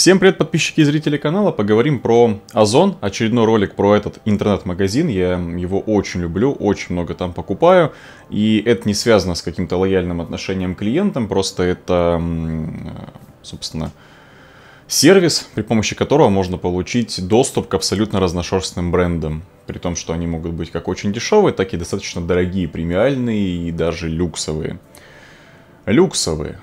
Всем привет, подписчики и зрители канала. Поговорим про Озон. Очередной ролик про этот интернет-магазин. Я его очень люблю, очень много там покупаю. И это не связано с каким-то лояльным отношением к клиентам. Просто это, собственно, сервис, при помощи которого можно получить доступ к абсолютно разношерстным брендам. При том, что они могут быть как очень дешевые, так и достаточно дорогие, премиальные и даже люксовые. Люксовые.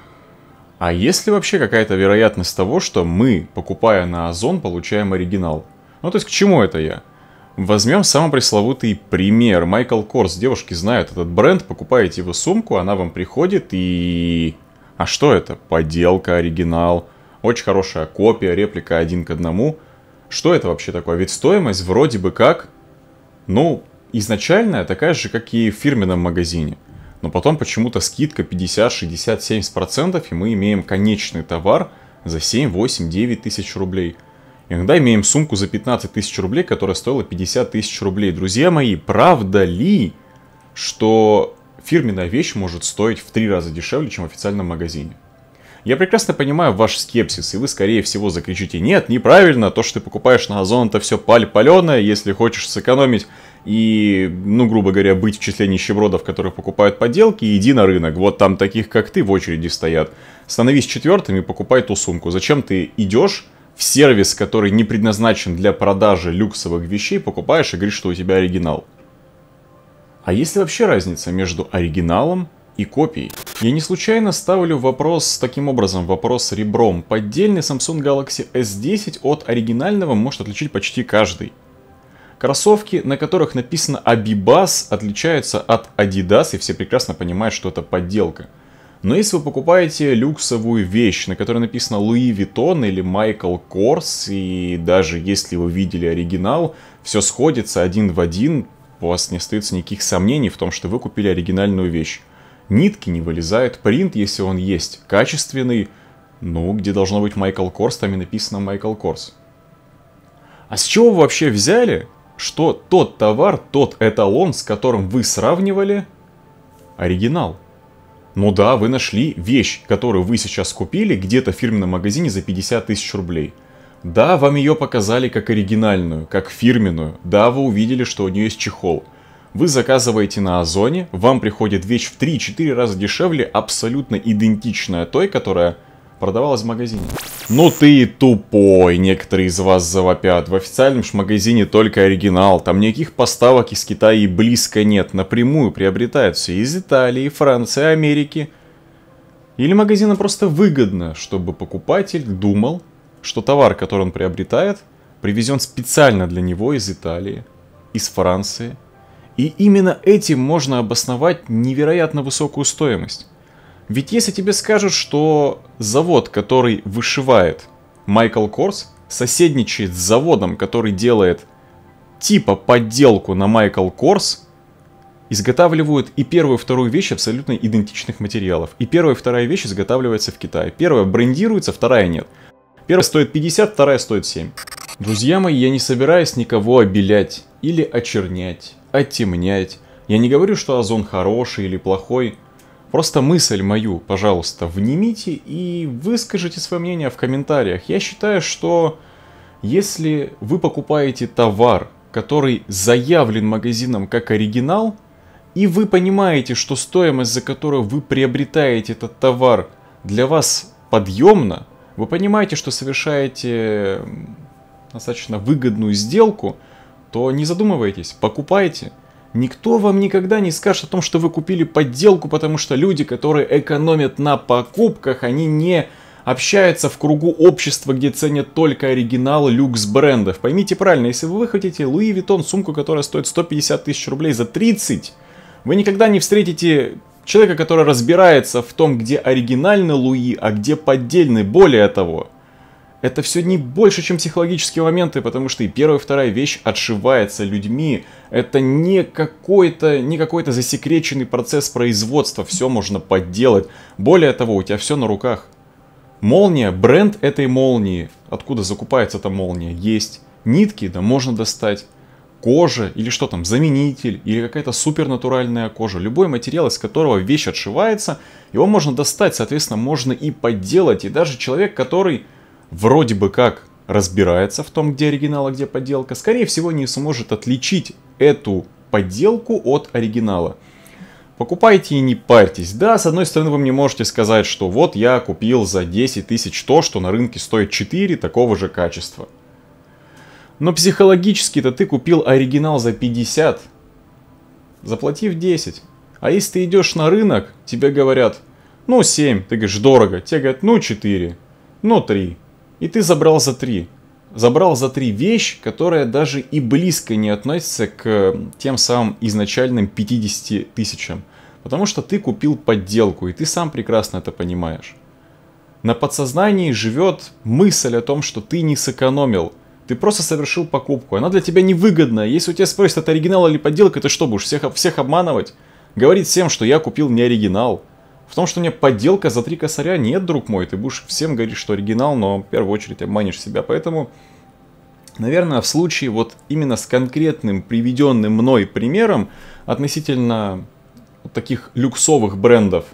А есть ли вообще какая-то вероятность того, что мы, покупая на Озон, получаем оригинал? Ну то есть к чему это я? Возьмем самый пресловутый пример. Майкл Корс, девушки знают этот бренд, покупаете его сумку, она вам приходит и... А что это? Поделка, оригинал, очень хорошая копия, реплика один к одному. Что это вообще такое? Ведь стоимость вроде бы как, ну, изначальная такая же, как и в фирменном магазине но потом почему-то скидка 50, 60, 70%, и мы имеем конечный товар за 7, 8, 9 тысяч рублей. Иногда имеем сумку за 15 тысяч рублей, которая стоила 50 тысяч рублей. Друзья мои, правда ли, что фирменная вещь может стоить в три раза дешевле, чем в официальном магазине? Я прекрасно понимаю ваш скепсис, и вы, скорее всего, закричите «Нет, неправильно, то, что ты покупаешь на Озон, это все паль-паленое, если хочешь сэкономить и, ну, грубо говоря, быть в числе нищебродов, которые покупают подделки, иди на рынок, вот там таких, как ты, в очереди стоят. Становись четвертым и покупай ту сумку. Зачем ты идешь в сервис, который не предназначен для продажи люксовых вещей, покупаешь и говоришь, что у тебя оригинал? А есть ли вообще разница между оригиналом и копий. Я не случайно ставлю вопрос таким образом, вопрос ребром. Поддельный Samsung Galaxy S10 от оригинального может отличить почти каждый. Кроссовки, на которых написано Abibas, отличаются от Adidas, и все прекрасно понимают, что это подделка. Но если вы покупаете люксовую вещь, на которой написано Louis Vuitton или Michael Kors и даже если вы видели оригинал, все сходится один в один, у вас не остается никаких сомнений в том, что вы купили оригинальную вещь нитки не вылезают, принт, если он есть, качественный, ну, где должно быть Майкл Корс, там и написано Майкл Корс. А с чего вы вообще взяли, что тот товар, тот эталон, с которым вы сравнивали, оригинал? Ну да, вы нашли вещь, которую вы сейчас купили где-то в фирменном магазине за 50 тысяч рублей. Да, вам ее показали как оригинальную, как фирменную. Да, вы увидели, что у нее есть чехол – вы заказываете на Озоне, вам приходит вещь в 3-4 раза дешевле, абсолютно идентичная той, которая продавалась в магазине. Ну ты тупой, некоторые из вас завопят. В официальном ж магазине только оригинал, там никаких поставок из Китая и близко нет. Напрямую приобретают из Италии, Франции, Америки. Или магазина просто выгодно, чтобы покупатель думал, что товар, который он приобретает, привезен специально для него из Италии, из Франции и именно этим можно обосновать невероятно высокую стоимость. Ведь если тебе скажут, что завод, который вышивает Майкл Корс, соседничает с заводом, который делает типа подделку на Майкл Корс, изготавливают и первую и вторую вещь абсолютно идентичных материалов. И первая и вторая вещь изготавливается в Китае. Первая брендируется, вторая нет. Первая стоит 50, вторая стоит 7. Друзья мои, я не собираюсь никого обелять или очернять оттемнять. Я не говорю, что озон хороший или плохой. Просто мысль мою, пожалуйста, внимите и выскажите свое мнение в комментариях. Я считаю, что если вы покупаете товар, который заявлен магазином как оригинал, и вы понимаете, что стоимость, за которую вы приобретаете этот товар, для вас подъемна, вы понимаете, что совершаете достаточно выгодную сделку – то не задумывайтесь, покупайте. Никто вам никогда не скажет о том, что вы купили подделку, потому что люди, которые экономят на покупках, они не общаются в кругу общества, где ценят только оригиналы люкс брендов. Поймите правильно, если вы хотите Луи Витон сумку, которая стоит 150 тысяч рублей за 30, вы никогда не встретите человека, который разбирается в том, где оригинальный Луи, а где поддельный. Более того, это все не больше, чем психологические моменты, потому что и первая, и вторая вещь отшивается людьми. Это не какой-то не какой-то засекреченный процесс производства, все можно подделать. Более того, у тебя все на руках. Молния, бренд этой молнии, откуда закупается эта молния, есть. Нитки, да, можно достать. Кожа или что там, заменитель, или какая-то супернатуральная кожа. Любой материал, из которого вещь отшивается, его можно достать, соответственно, можно и подделать. И даже человек, который вроде бы как разбирается в том, где оригинал, а где подделка, скорее всего не сможет отличить эту подделку от оригинала. Покупайте и не парьтесь. Да, с одной стороны вы мне можете сказать, что вот я купил за 10 тысяч то, что на рынке стоит 4 такого же качества. Но психологически-то ты купил оригинал за 50, заплатив 10. А если ты идешь на рынок, тебе говорят, ну 7, ты говоришь дорого, тебе говорят, ну 4, ну 3. И ты забрал за три. Забрал за три вещь, которая даже и близко не относится к тем самым изначальным 50 тысячам. Потому что ты купил подделку, и ты сам прекрасно это понимаешь. На подсознании живет мысль о том, что ты не сэкономил. Ты просто совершил покупку. Она для тебя невыгодна. Если у тебя спросят, это оригинал или подделка, ты что будешь, всех, всех обманывать? Говорит всем, что я купил не оригинал. В том, что у меня подделка за три косаря, нет, друг мой. Ты будешь всем говорить, что оригинал, но в первую очередь обманешь себя. Поэтому, наверное, в случае вот именно с конкретным приведенным мной примером относительно вот таких люксовых брендов,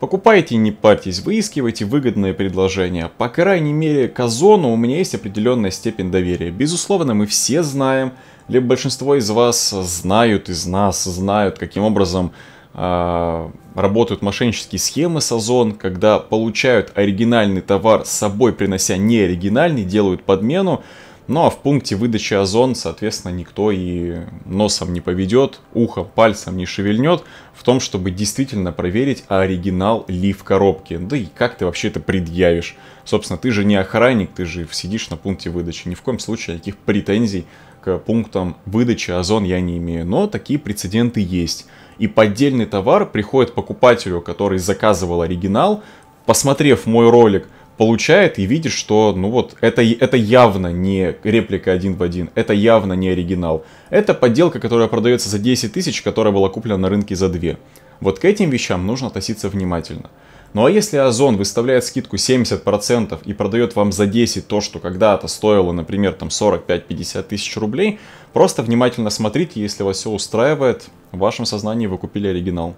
Покупайте, не парьтесь, выискивайте выгодные предложения. По крайней мере, к Озону у меня есть определенная степень доверия. Безусловно, мы все знаем, либо большинство из вас знают, из нас знают, каким образом а, работают мошеннические схемы с Озон, когда получают оригинальный товар с собой, принося неоригинальный, делают подмену. Ну а в пункте выдачи Озон, соответственно, никто и носом не поведет, ухо пальцем не шевельнет в том, чтобы действительно проверить оригинал ли в коробке. Да и как ты вообще это предъявишь? Собственно, ты же не охранник, ты же сидишь на пункте выдачи. Ни в коем случае никаких претензий к пунктам выдачи Озон я не имею. Но такие прецеденты есть и поддельный товар приходит покупателю, который заказывал оригинал, посмотрев мой ролик, получает и видит, что, ну вот, это, это явно не реплика один в один, это явно не оригинал. Это подделка, которая продается за 10 тысяч, которая была куплена на рынке за 2. Вот к этим вещам нужно относиться внимательно. Ну а если Озон выставляет скидку 70% и продает вам за 10 то, что когда-то стоило, например, там 45-50 тысяч рублей, просто внимательно смотрите, если вас все устраивает, в вашем сознании вы купили оригинал.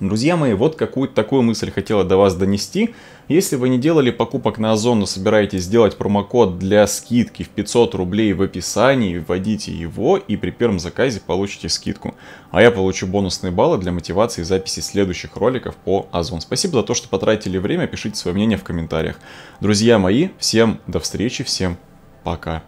Друзья мои, вот какую-то такую мысль хотела до вас донести. Если вы не делали покупок на Озон, но собираетесь сделать промокод для скидки в 500 рублей в описании, вводите его и при первом заказе получите скидку. А я получу бонусные баллы для мотивации записи следующих роликов по Озон. Спасибо за то, что потратили время, пишите свое мнение в комментариях. Друзья мои, всем до встречи, всем пока.